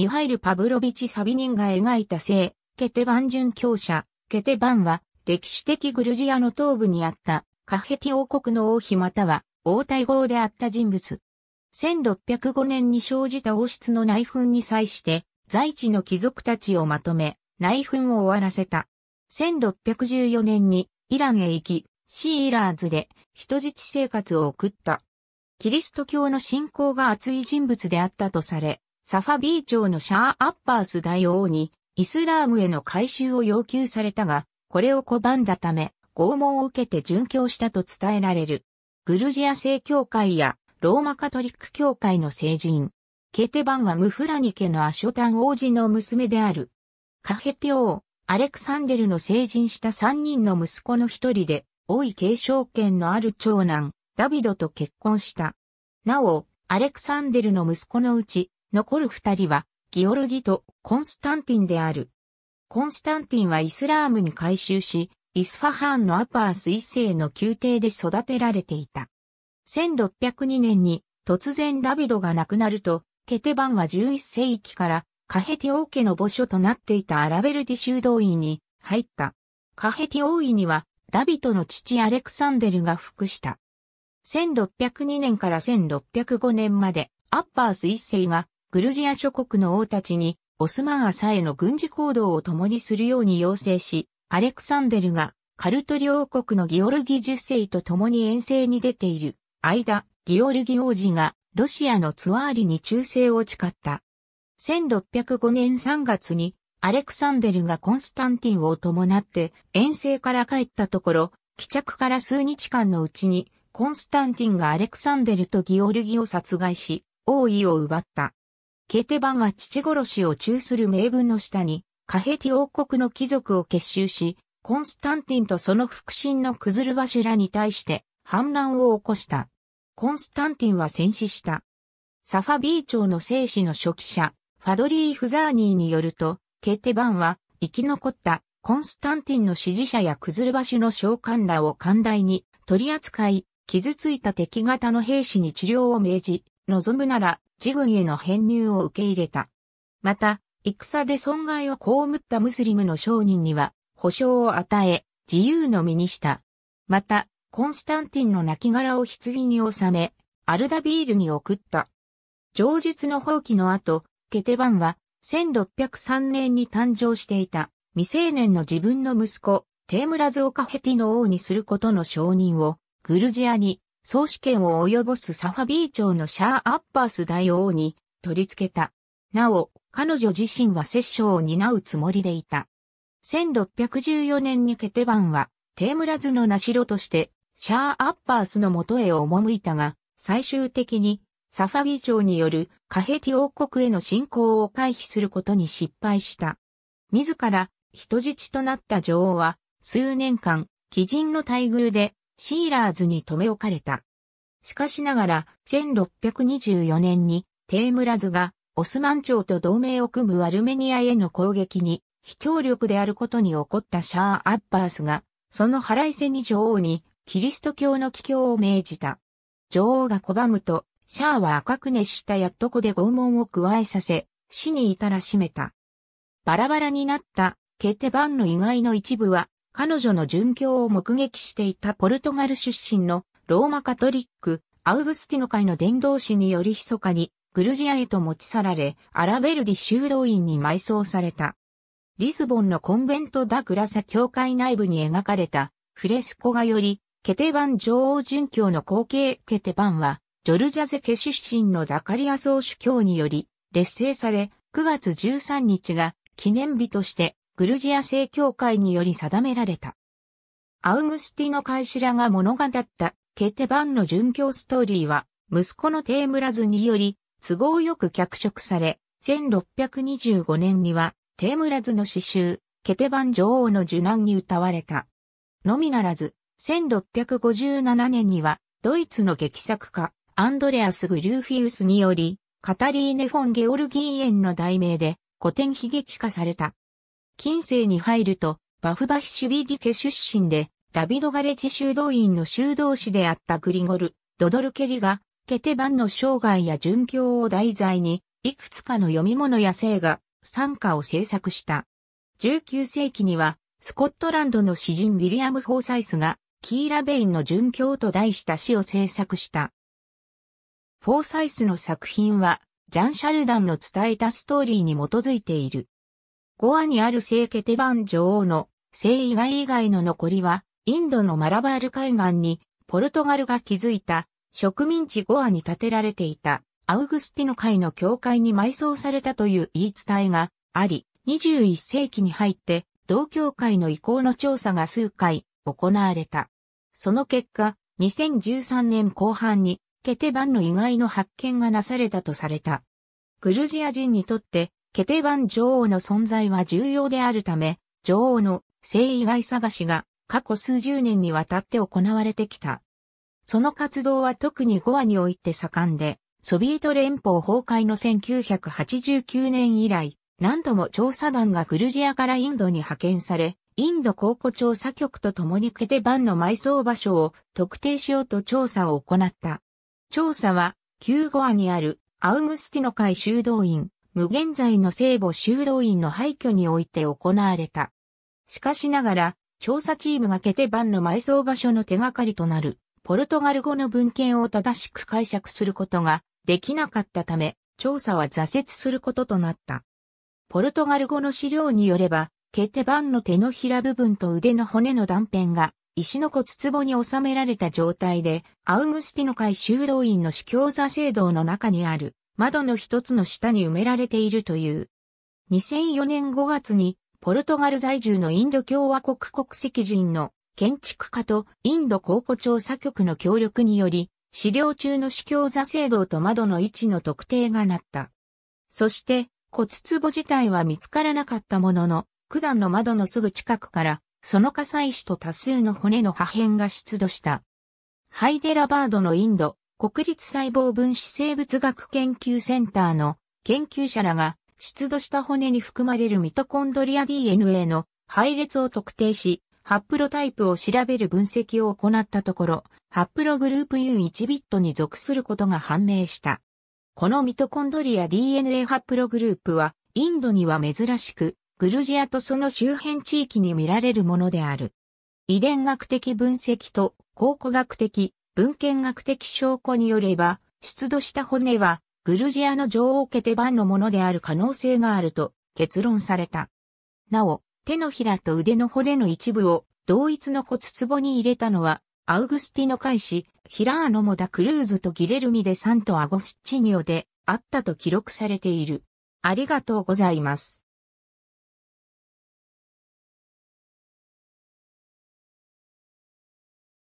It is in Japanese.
ミハイル・パブロビチ・サビニンが描いた聖、ケテバン殉教者、ケテバンは、歴史的グルジアの東部にあった、カヘティ王国の王妃または、王太后であった人物。1605年に生じた王室の内紛に際して、在地の貴族たちをまとめ、内紛を終わらせた。1614年にイランへ行き、シーラーズで人質生活を送った。キリスト教の信仰が厚い人物であったとされ、サファビー朝のシャー・アッパース大王に、イスラームへの改修を要求されたが、これを拒んだため、拷問を受けて殉教したと伝えられる。グルジア正教会やローマカトリック教会の聖人。ケテバンはムフラニ家のアショタン王子の娘である。カヘテ王、アレクサンデルの成人した三人の息子の一人で、王位継承権のある長男、ダビドと結婚した。なお、アレクサンデルの息子のうち、残る二人は、ギオルギとコンスタンティンである。コンスタンティンはイスラームに改宗し、イスファハーンのアパース一世の宮廷で育てられていた。1602年に突然ダビドが亡くなると、ケテバンは11世紀からカヘティ王家の墓所となっていたアラベルディ修道院に入った。カヘティ王位にはダビドの父アレクサンデルが服した。1602年から1605年までアッパース一世がグルジア諸国の王たちにオスマン朝への軍事行動を共にするように要請し、アレクサンデルがカルトリ王国のギオルギ十世と共に遠征に出ている間、ギオルギ王子がロシアのツワーリに忠誠を誓った。1605年3月にアレクサンデルがコンスタンティンを伴って遠征から帰ったところ、帰着から数日間のうちにコンスタンティンがアレクサンデルとギオルギを殺害し、王位を奪った。ケテバンは父殺しを中する名分の下に、カヘティ王国の貴族を結集し、コンスタンティンとその腹心のクズルバシュラに対して反乱を起こした。コンスタンティンは戦死した。サファビー朝の生死の初期者、ファドリー・フザーニーによると、ケテバンは生き残ったコンスタンティンの支持者やクズルバシュの召喚らを寛大に取り扱い、傷ついた敵型の兵士に治療を命じ、望むなら自軍への編入を受け入れた。また、戦で損害を被ったムスリムの商人には、保証を与え、自由の身にした。また、コンスタンティンの亡骸を棺に収め、アルダビールに送った。上述の放棄の後、ケテバンは、1603年に誕生していた、未成年の自分の息子、テームラズオカヘティの王にすることの承認を、グルジアに総主権を及ぼすサファビー朝のシャー・アッバース大王に取り付けた。なお、彼女自身は摂政を担うつもりでいた。1614年にケテバンは、テームラズの名城として、シャー・アッバースの元へ赴いたが、最終的に、サファビー朝によるカヘティ王国への侵攻を回避することに失敗した。自ら人質となった女王は、数年間、貴人の待遇でシーラーズに留め置かれた。しかしながら、1624年に、テームラズが、オスマン朝と同盟を組むアルメニアへの攻撃に、非協力であることに起こったシャー・アッバースが、その腹いせに女王に、キリスト教の帰郷を命じた。女王が拒むと、シャーは赤く熱したやっとこで拷問を加えさせ、死に至らしめた。バラバラになった、ケテバンの意外の一部は、彼女の殉教を目撃していたポルトガル出身のローマカトリック、アウグスティノ会の伝道師により密かにグルジアへと持ち去られ、アラベルディ修道院に埋葬された。リスボンのコンベント・ダ・グラサ教会内部に描かれたフレスコ画より、ケテバン女王殉教の後継ケテバンは、ジョルジャゼケ出身のザカリア総主教により、劣勢され、9月13日が記念日としてグルジア正教会により定められた。アウグスティの会社らが物語ったケテバンの殉教ストーリーは、息子のテームラズにより、都合よく脚色され、1625年には、テームラズの詩集、ケテバン女王の受難に歌われた。のみならず、1657年には、ドイツの劇作家、アンドレアス・グルーフィウスにより、カタリーネ・フォン・ゲオルギーエンの題名で古典悲劇化された。近世に入ると、バフバヒシュビリ家出身で、ダビドガレジ修道院の修道士であったグリゴル、ドドルケリが、ケテバンの生涯や殉教を題材に、いくつかの読み物や聖画、参加を制作した。19世紀には、スコットランドの詩人ウィリアム・フォーサイスが、キーラ・ベインの殉教と題した詩を制作した。フォーサイスの作品は、ジャン・シャルダンの伝えたストーリーに基づいている。ゴアにある聖ケテバン女王の聖遺骸以外の残りは、インドのマラバール海岸に、ポルトガルが築いた植民地ゴアに建てられていたアウグスティノ会の教会に埋葬されたという言い伝えがあり、21世紀に入って同教会の意向の調査が数回行われた。その結果、2013年後半にケテバンの遺骸の発見がなされたとされた。グルジア人にとってケテバン女王の存在は重要であるため、女王の性意外探しが過去数十年にわたって行われてきた。その活動は特に5話において盛んで、ソビエト連邦崩壊の1989年以来、何度も調査団がグルジアからインドに派遣され、インド考古調査局と共にケテバンの埋葬場所を特定しようと調査を行った。調査は、旧ゴアにあるアウグスティノ会修道院、無限在の聖母修道院の廃墟において行われた。しかしながら、調査チームがケテ版の埋葬場所の手がかりとなる、ポルトガル語の文献を正しく解釈することができなかったため、調査は挫折することとなった。ポルトガル語の資料によれば、ケテ版の手のひら部分と腕の骨の断片が、石の骨壺に収められた状態で、アウグスティノ会修道院の司教座聖堂の中にある、窓の一つの下に埋められているという。2004年5月に、ポルトガル在住のインド共和国国籍人の建築家とインド考古調査局の協力により、資料中の司教座制度と窓の位置の特定がなった。そして、骨壺自体は見つからなかったものの、九段の窓のすぐ近くから、その火災死と多数の骨の破片が出土した。ハイデラバードのインド国立細胞分子生物学研究センターの研究者らが出土した骨に含まれるミトコンドリア DNA の配列を特定し、ハプロタイプを調べる分析を行ったところ、ハプログループ U1 ビットに属することが判明した。このミトコンドリア DNA ハプログループは、インドには珍しく、グルジアとその周辺地域に見られるものである。遺伝学的分析と考古学的文献学的証拠によれば、出土した骨は、グルジアの女王ケテバンのものである可能性があると結論された。なお、手のひらと腕の骨の一部を同一の骨壺に入れたのは、アウグスティの海士、ヒラーノモダ・クルーズとギレルミデ・サント・アゴスチニオであったと記録されている。ありがとうございます。